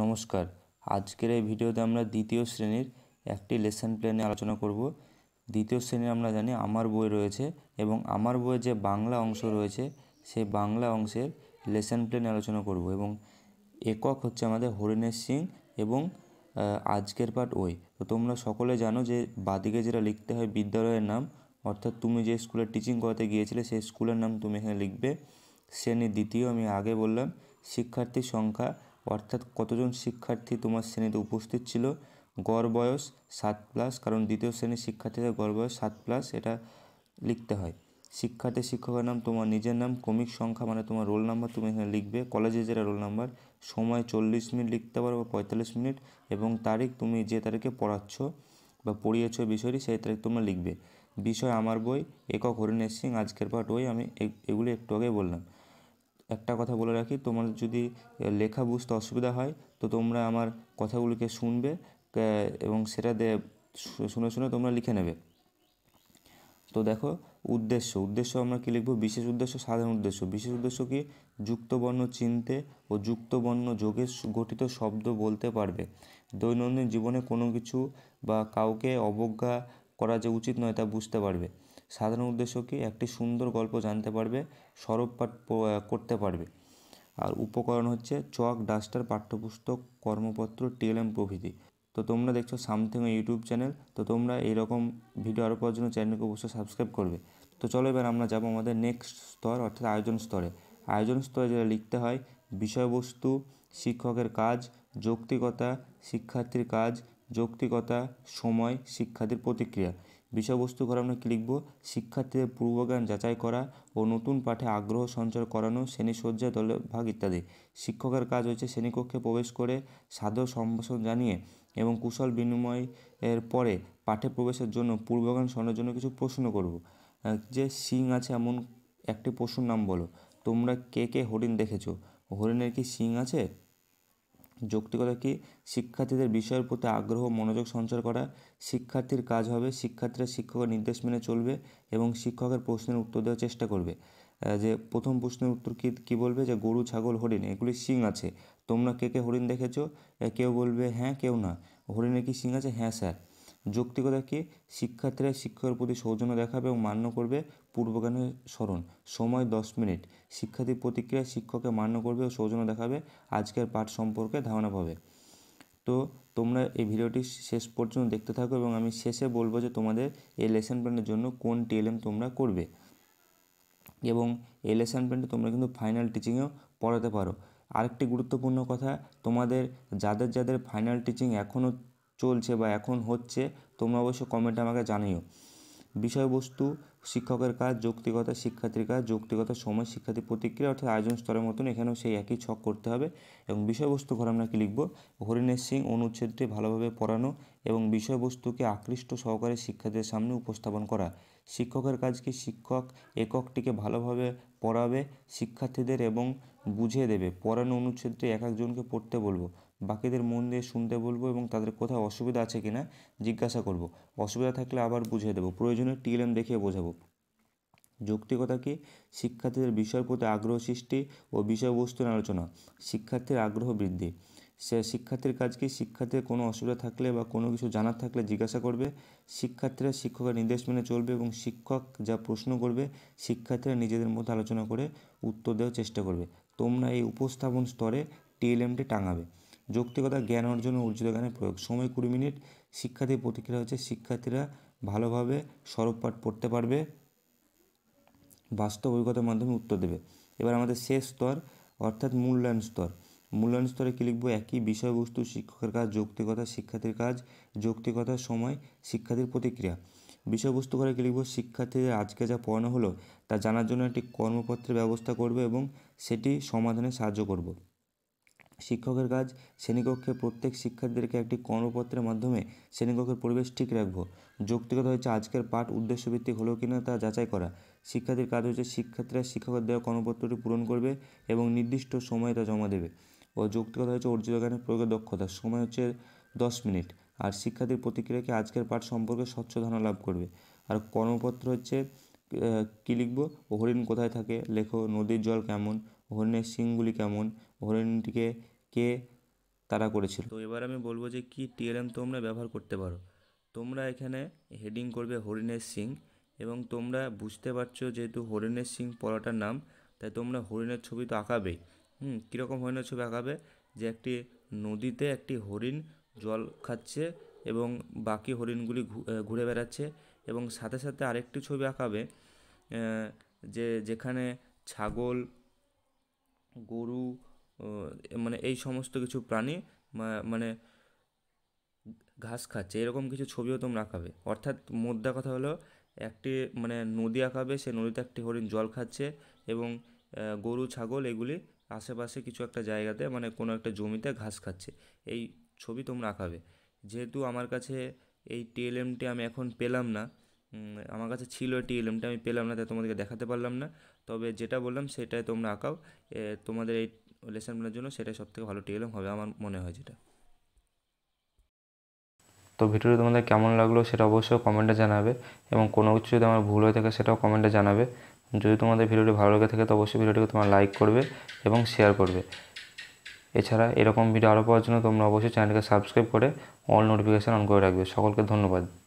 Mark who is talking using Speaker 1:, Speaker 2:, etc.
Speaker 1: নমস্কার আজকের এই ভিডিওতে আমরা দ্বিতীয় শ্রেণীর একটি লেসন প্ল্যানে আলোচনা করব দ্বিতীয় শ্রেণীর আমরা জানি আমার বই রয়েছে এবং আমার বইয়ে যে বাংলা অংশ রয়েছে সেই বাংলা অংশের লেসন প্ল্যানে আলোচনা করব এবং একক হচ্ছে আমাদের হরিণেশ সিং এবং আজকের পাঠ ওই তো তোমরা সকলে জানো যে বাদিকে যেটা লিখতে হয় বিদ্যালয়ের নাম অর্থাৎ তুমি যে স্কুলে টিচিং করাতে গিয়েছিলে সেই স্কুলের নাম তুমি এখানে লিখবে শ্রেণী দ্বিতীয় আমি আগে বললাম শিক্ষার্থীর সংখ্যা অর্থাৎ কতজন শিক্ষার্থী তোমার শ্রেণীতে উপস্থিত ছিল গড় বয়স সাত প্লাস কারণ দ্বিতীয় শ্রেণীর শিক্ষার্থীদের গড় বয়স সাত প্লাস এটা লিখতে হয় শিক্ষার্থী শিক্ষকের নাম তোমার নিজের নাম ক্রমিক সংখ্যা মানে তোমার রোল নাম্বার তুমি এখানে লিখবে কলেজে যেটা রোল নাম্বার সময় চল্লিশ মিনিট লিখতে পারো বা পঁয়তাল্লিশ মিনিট এবং তারিখ তুমি যে তারিখে পড়াচ্ছ বা পড়িয়েছ বিষয়টি সেই তারিখ তোমরা লিখবে বিষয় আমার বই একক হরিণের সিং আজকের পাঠ ওই আমি এগুলি একটু আগে বললাম একটা কথা বলে রাখি তোমার যদি লেখা বুঝতে অসুবিধা হয় তো তোমরা আমার কথাগুলিকে শুনবে এবং সেটা শুনে শুনে তোমরা লিখে নেবে তো দেখো উদ্দেশ্য উদ্দেশ্য আমরা কী লিখব বিশেষ উদ্দেশ্য সাধারণ উদ্দেশ্য বিশেষ উদ্দেশ্য কি যুক্তবর্ণ চিনতে ও যুক্তবর্ণ যোগে গঠিত শব্দ বলতে পারবে দৈনন্দিন জীবনে কোনো কিছু বা কাউকে অবজ্ঞা করা যে উচিত নয় তা বুঝতে পারবে সাধারণ উদ্দেশ্য কি একটি সুন্দর গল্প জানতে পারবে সরবপাঠ করতে পারবে আর উপকরণ হচ্ছে চক ডাস্টার পাঠ্যপুস্তক কর্মপত্র টিএলএম প্রভৃতি তো তোমরা দেখছো সামথিং ইউটিউব চ্যানেল তো তোমরা এইরকম ভিডিও আরও পাওয়ার জন্য চ্যানেলকে অবশ্যই সাবস্ক্রাইব করবে তো চলো এবার আমরা যাবো আমাদের নেক্সট স্তর অর্থাৎ আয়োজন স্তরে আয়োজন স্তরে যেটা লিখতে হয় বিষয়বস্তু শিক্ষকের কাজ যৌক্তিকতা শিক্ষার্থীর কাজ যৌক্তিকতা সময় শিক্ষার্থীর প্রতিক্রিয়া বিষয়বস্তু করে আমরা কী লিখব শিক্ষার্থীদের পূর্বজ্ঞান যাচাই করা ও নতুন পাঠে আগ্রহ সঞ্চার করানো শ্রেণীসজ্জা দলের ভাগ ইত্যাদি শিক্ষকের কাজ হচ্ছে শ্রেণীকক্ষে প্রবেশ করে সাদর সম্ভাষণ জানিয়ে এবং কুশল বিনিময়ের পরে পাঠে প্রবেশের জন্য পূর্বজ্ঞান সরানোর জন্য কিছু প্রশ্ন করব যে সিং আছে এমন একটি পশুর নাম বলো তোমরা কে কে হরিণ দেখেছো হরিণের কি শিং আছে যৌক্তিকতা কী শিক্ষার্থীদের বিষয়ের প্রতি আগ্রহ মনোযোগ সঞ্চার করা শিক্ষার্থীর কাজ হবে শিক্ষার্থীরা শিক্ষকের নির্দেশ মেনে চলবে এবং শিক্ষকের প্রশ্নের উত্তর দেওয়ার চেষ্টা করবে যে প্রথম প্রশ্নের উত্তর কী কী বলবে যে গরু ছাগল হরিণ এগুলি শিং আছে তোমরা কে কে হরিণ দেখেছো কেউ বলবে হ্যাঁ কেউ না হরিণের কি শিং আছে হ্যাঁ স্যার যৌক্তিকতা কি শিক্ষার্থীরা শিক্ষকের প্রতি সৌজন্য দেখাবে এবং মান্য করবে পূর্বজ্ঞানের স্মরণ সময় দশ মিনিট শিক্ষার্থীর প্রতিক্রিয়া শিক্ষককে মান্য করবে ও সৌজন্য দেখাবে আজকের পাঠ সম্পর্কে ধারণা পাবে তো তোমরা এই ভিডিওটি শেষ পর্যন্ত দেখতে থাকো এবং আমি শেষে বলবো যে তোমাদের এই লেসন প্ল্যানের জন্য কোন টিএলএম তোমরা করবে এবং এই লেসন প্ল্যানটি তোমরা কিন্তু ফাইনাল টিচিংয়েও পড়াতে পারো আরেকটি গুরুত্বপূর্ণ কথা তোমাদের যাদের যাদের ফাইনাল টিচিং এখনও চলছে বা এখন হচ্ছে তোমরা অবশ্য কমেন্ট আমাকে জানিও বিষয়বস্তু শিক্ষকের কাজ যৌক্তিকতা শিক্ষার্থীর কাজ যৌক্তিকতা সময় শিক্ষার্থী প্রতিক্রিয়া অর্থাৎ আয়োজন স্তরের মতন এখানেও সেই একই ছক করতে হবে এবং বিষয়বস্তু ঘরে আমরা কী লিখব হরিণের সিং অনুচ্ছেদটি ভালোভাবে পড়ানো এবং বিষয়বস্তুকে আকৃষ্ট সহকারে শিক্ষার্থীদের সামনে উপস্থাপন করা শিক্ষকের কাজ কি শিক্ষক এককটিকে ভালোভাবে পড়াবে শিক্ষার্থীদের এবং বুঝিয়ে দেবে পড়ানো অনুচ্ছেদটি এক একজনকে পড়তে বলবো বাকিদের মন দিয়ে শুনতে বলবো এবং তাদের কোথাও অসুবিধা আছে কি না জিজ্ঞাসা করব অসুবিধা থাকলে আবার বুঝিয়ে দেবো প্রয়োজনে টিএলএম দেখিয়ে বোঝাবো যৌক্তিকতা কি শিক্ষার্থীদের বিষয়ের প্রতি আগ্রহ সৃষ্টি ও বিষয়বস্তুর আলোচনা শিক্ষার্থীর আগ্রহ বৃদ্ধি সে শিক্ষার্থীর কাজ কি শিক্ষার্থীর কোনো অসুবিধা থাকলে বা কোনো কিছু জানার থাকলে জিজ্ঞাসা করবে শিক্ষার্থীরা শিক্ষকের নির্দেশ মেনে চলবে এবং শিক্ষক যা প্রশ্ন করবে শিক্ষার্থীরা নিজেদের মধ্যে আলোচনা করে উত্তর দেওয়ার চেষ্টা করবে তোমরা এই উপস্থাপন স্তরে টিএলএমটি টাঙাবে যৌক্তিকতা জ্ঞান অর্জন ও অর্জিত জ্ঞানের প্রয়োগ সময় কুড়ি মিনিট শিক্ষার্থীর প্রতিক্রিয়া হচ্ছে শিক্ষার্থীরা ভালোভাবে সরবপাঠ পড়তে পারবে বাস্তব অভিজ্ঞতার মাধ্যমে উত্তর দেবে এবার আমাদের শেষ স্তর অর্থাৎ মূল্যায়ন স্তর মূল্যায়ন স্তরে কী লিখবো একই বিষয়বস্তু শিক্ষকের কাজ যৌক্তিকতা শিক্ষার্থীর কাজ যৌক্তিকতার সময় শিক্ষার্থীর প্রতিক্রিয়া বিষয়বস্তু করে কী লিখব শিক্ষার্থীদের আজকে যা পড়ানো হলো তা জানার জন্য একটি কর্মপত্রের ব্যবস্থা করবে এবং সেটি সমাধানে সাহায্য করব শিক্ষকের কাজ শ্রেণীকক্ষে প্রত্যেক শিক্ষার্থীদেরকে একটি কর্মপত্রের মাধ্যমে শ্রেণীকক্ষের পরিবেশ ঠিক রাখব যৌক্তিকতা হচ্ছে আজকের পাঠ উদ্দেশ্যভিত্তিক হলো কিনা তা যাচাই করা শিক্ষার্থীর কাজ হচ্ছে শিক্ষার্থীরা শিক্ষকের দেওয়া কর্মপত্রটি পূরণ করবে এবং নির্দিষ্ট সময়ে তা জমা দেবে ও যৌক্তিকতা হচ্ছে অর্জিত জ্ঞানের প্রয়োগের দক্ষতা সময় হচ্ছে দশ মিনিট আর শিক্ষার্থীর প্রতিক্রিয়াকে আজকের পাঠ সম্পর্কে স্বচ্ছ ধারণা লাভ করবে আর কর্মপত্র হচ্ছে কী লিখব হরিণ কোথায় থাকে লেখো নদীর জল কেমন হরিণের শিংগুলি কেমন হরিণটিকে কে তারা করেছিল তো এবার আমি বলবো যে কি টিএলএম তোমরা ব্যবহার করতে পারো তোমরা এখানে হেডিং করবে হরিণের সিং এবং তোমরা বুঝতে পারছো যেহেতু হরিণের সিং পড়াটার নাম তাই তোমরা হরিণের ছবি তো আঁকাবেই হুম কীরকম হরিণের ছবি আঁকাবে যে একটি নদীতে একটি হরিণ জল খাচ্ছে এবং বাকি হরিণগুলি ঘুরে বেড়াচ্ছে এবং সাথে সাথে আরেকটি ছবি আঁকাবে যে যেখানে ছাগল গরু মানে এই সমস্ত কিছু প্রাণী মানে ঘাস খাচ্ছে এরকম কিছু ছবিও তোমরা আঁকাবে অর্থাৎ মুদ্রা কথা হলো একটি মানে নদী আঁকাবে সে নদীতে একটি হরিণ জল খাচ্ছে এবং গরু ছাগল এগুলি আশেপাশে কিছু একটা জায়গাতে মানে কোনো একটা জমিতে ঘাস খাচ্ছে এই ছবি তোমরা আঁকাবে যেহেতু আমার কাছে এই টিএলএমটি আমি এখন পেলাম না আমার কাছে ছিল টিএলএমটি আমি পেলাম না তাই তোমাদেরকে দেখাতে পারলাম না তবে যেটা বললাম সেটাই তোমরা আঁকাও তোমাদের এই লেসন প্ল্যানের জন্য সেটাই সবথেকে ভালো টিএলএম হবে আমার মনে হয় যেটা তো ভিডিওটি তোমাদের কেমন লাগলো সেটা অবশ্যই কমেন্টে জানাবে এবং কোনো কিছু যদি আমার ভুল হয়ে থাকে সেটাও কমেন্টে জানাবে যদি তোমাদের ভিডিওটি ভালো লেগে থাকে তো অবশ্যই ভিডিওটিকে তোমার লাইক করবে এবং শেয়ার করবে এছাড়া এরকম ভিডিও আরও পাওয়ার জন্য তোমরা অবশ্যই চ্যানেলকে সাবস্ক্রাইব করে অল নোটিফিকেশান অন করে রাখবে সকলকে ধন্যবাদ